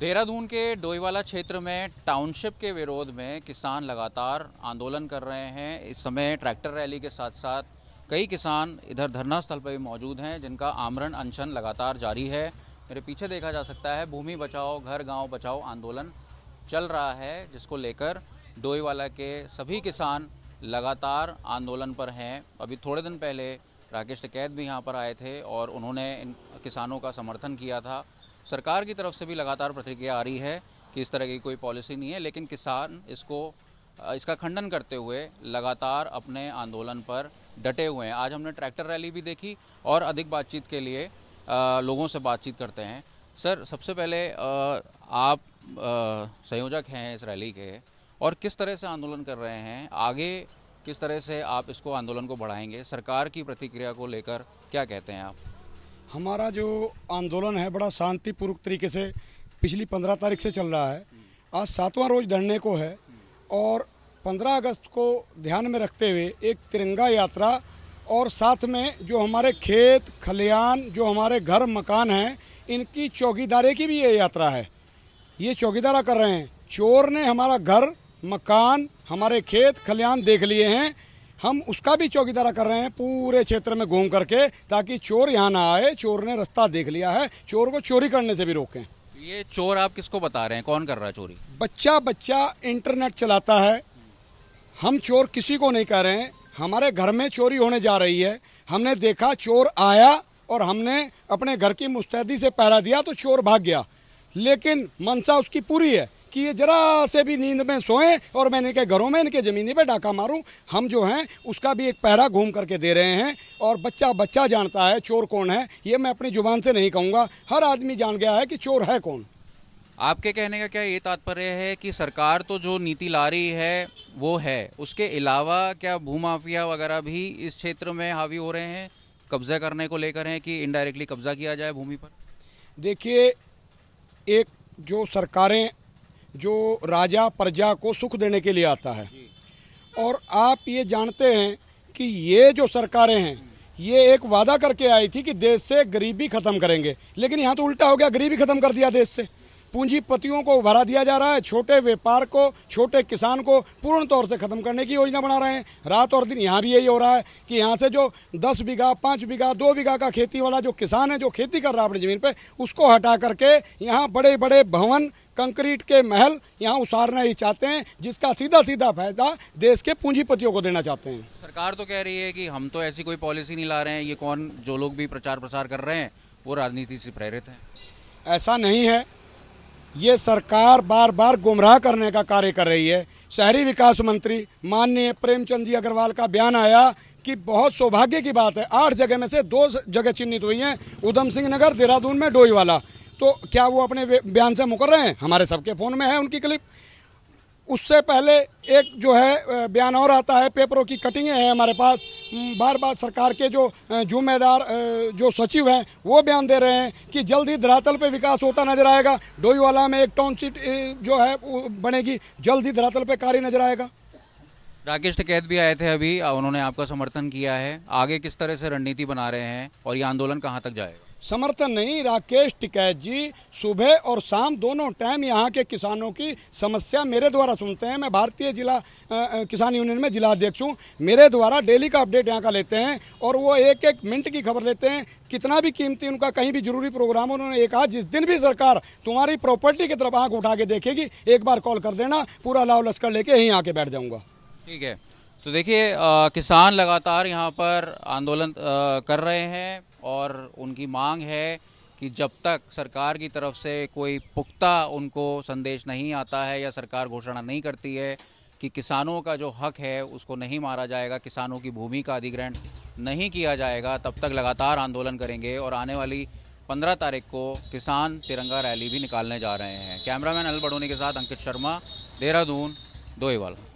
देहरादून के डोईवाला क्षेत्र में टाउनशिप के विरोध में किसान लगातार आंदोलन कर रहे हैं इस समय ट्रैक्टर रैली के साथ साथ कई किसान इधर धरना स्थल पर भी मौजूद हैं जिनका आमरण अनशन लगातार जारी है मेरे पीछे देखा जा सकता है भूमि बचाओ घर गांव बचाओ आंदोलन चल रहा है जिसको लेकर डोईवाला के सभी किसान लगातार आंदोलन पर हैं अभी थोड़े दिन पहले राकेश टिकैत भी यहाँ पर आए थे और उन्होंने इन किसानों का समर्थन किया था सरकार की तरफ से भी लगातार प्रतिक्रिया आ रही है कि इस तरह की कोई पॉलिसी नहीं है लेकिन किसान इसको इसका खंडन करते हुए लगातार अपने आंदोलन पर डटे हुए हैं आज हमने ट्रैक्टर रैली भी देखी और अधिक बातचीत के लिए लोगों से बातचीत करते हैं सर सबसे पहले आप संयोजक हैं इस रैली के और किस तरह से आंदोलन कर रहे हैं आगे किस तरह से आप इसको आंदोलन को बढ़ाएंगे सरकार की प्रतिक्रिया को लेकर क्या कहते हैं आप हमारा जो आंदोलन है बड़ा शांतिपूर्वक तरीके से पिछली पंद्रह तारीख से चल रहा है आज सातवां रोज धरने को है और पंद्रह अगस्त को ध्यान में रखते हुए एक तिरंगा यात्रा और साथ में जो हमारे खेत खलियान जो हमारे घर मकान हैं इनकी चौकीदारे की भी ये यात्रा है ये चौकीदारा कर रहे हैं चोर ने हमारा घर मकान हमारे खेत खलियान देख लिए हैं हम उसका भी चौकीदारा कर रहे हैं पूरे क्षेत्र में घूम करके ताकि चोर यहाँ ना आए चोर ने रास्ता देख लिया है चोर को चोरी करने से भी रोकें ये चोर आप किसको बता रहे हैं कौन कर रहा है चोरी बच्चा बच्चा इंटरनेट चलाता है हम चोर किसी को नहीं कह रहे हैं हमारे घर में चोरी होने जा रही है हमने देखा चोर आया और हमने अपने घर की मुस्तैदी से पहरा दिया तो चोर भाग गया लेकिन मनसा उसकी पूरी है कि ये ज़रा से भी नींद में सोएं और मैं इनके घरों में इनके ज़मीनी पे डाका मारूं हम जो हैं उसका भी एक पहरा घूम करके दे रहे हैं और बच्चा बच्चा जानता है चोर कौन है ये मैं अपनी ज़ुबान से नहीं कहूँगा हर आदमी जान गया है कि चोर है कौन आपके कहने का क्या ये तात्पर्य है कि सरकार तो जो नीति ला रही है वो है उसके अलावा क्या भूमाफिया वगैरह भी इस क्षेत्र में हावी हो रहे हैं कब्जा करने को लेकर हैं कि इनडायरेक्टली कब्जा किया जाए भूमि पर देखिए एक जो सरकारें जो राजा प्रजा को सुख देने के लिए आता है और आप ये जानते हैं कि ये जो सरकारें हैं ये एक वादा करके आई थी कि देश से गरीबी ख़त्म करेंगे लेकिन यहाँ तो उल्टा हो गया गरीबी ख़त्म कर दिया देश से पूंजीपतियों को उभरा दिया जा रहा है छोटे व्यापार को छोटे किसान को पूर्ण तौर से ख़त्म करने की योजना बना रहे हैं रात और दिन यहाँ भी यही हो रहा है कि यहाँ से जो दस बीघा पाँच बीघा दो बीघा का खेती वाला जो किसान है जो खेती कर रहा है अपनी ज़मीन पर उसको हटा करके यहाँ बड़े बड़े भवन कंक्रीट के महल यहाँ उसारना ही चाहते हैं जिसका सीधा सीधा फायदा देश के पूंजीपतियों को देना चाहते हैं सरकार तो कह रही है कि हम तो ऐसी कोई पॉलिसी नहीं ला रहे हैं ये कौन जो लोग भी प्रचार प्रसार कर रहे हैं वो राजनीति से प्रेरित हैं ऐसा नहीं है ये सरकार बार बार गुमराह करने का कार्य कर रही है शहरी विकास मंत्री माननीय प्रेमचंद जी अग्रवाल का बयान आया कि बहुत सौभाग्य की बात है आठ जगह में से दो जगह चिन्हित हुई हैं उधम सिंह नगर देहरादून में डोईवाला तो क्या वो अपने बयान से मुकर रहे हैं हमारे सबके फ़ोन में है उनकी क्लिप उससे पहले एक जो है बयान और आता है पेपरों की कटिंगें हैं हमारे पास बार बार सरकार के जो जुम्मेदार जो सचिव हैं वो बयान दे रहे हैं कि जल्द ही धरातल पे विकास होता नजर आएगा डोईवाला में एक टाउनशिप जो है बनेगी जल्द ही धरातल पे कार्य नजर आएगा राकेश टिकैत तो भी आए थे अभी उन्होंने आपका समर्थन किया है आगे किस तरह से रणनीति बना रहे हैं और ये आंदोलन कहाँ तक जाएगा समर्थन नहीं राकेश टिकैत जी सुबह और शाम दोनों टाइम यहाँ के किसानों की समस्या मेरे द्वारा सुनते हैं मैं भारतीय जिला किसान यूनियन में जिला अध्यक्ष हूँ मेरे द्वारा डेली का अपडेट यहाँ का लेते हैं और वो एक एक मिनट की खबर लेते हैं कितना भी कीमती उनका कहीं भी जरूरी प्रोग्राम उन्होंने एक कहा जिस दिन भी सरकार तुम्हारी प्रॉपर्टी की तरफ आँख उठा के देखेगी एक बार कॉल कर देना पूरा लाव लश्कर लेके यहीं आके बैठ जाऊँगा ठीक है तो देखिए किसान लगातार यहाँ पर आंदोलन कर रहे हैं और उनकी मांग है कि जब तक सरकार की तरफ से कोई पुख्ता उनको संदेश नहीं आता है या सरकार घोषणा नहीं करती है कि किसानों का जो हक है उसको नहीं मारा जाएगा किसानों की भूमि का अधिग्रहण नहीं किया जाएगा तब तक लगातार आंदोलन करेंगे और आने वाली पंद्रह तारीख को किसान तिरंगा रैली भी निकालने जा रहे हैं कैमरामैन अल बड़ोनी के साथ अंकित शर्मा देहरादून दोईवाला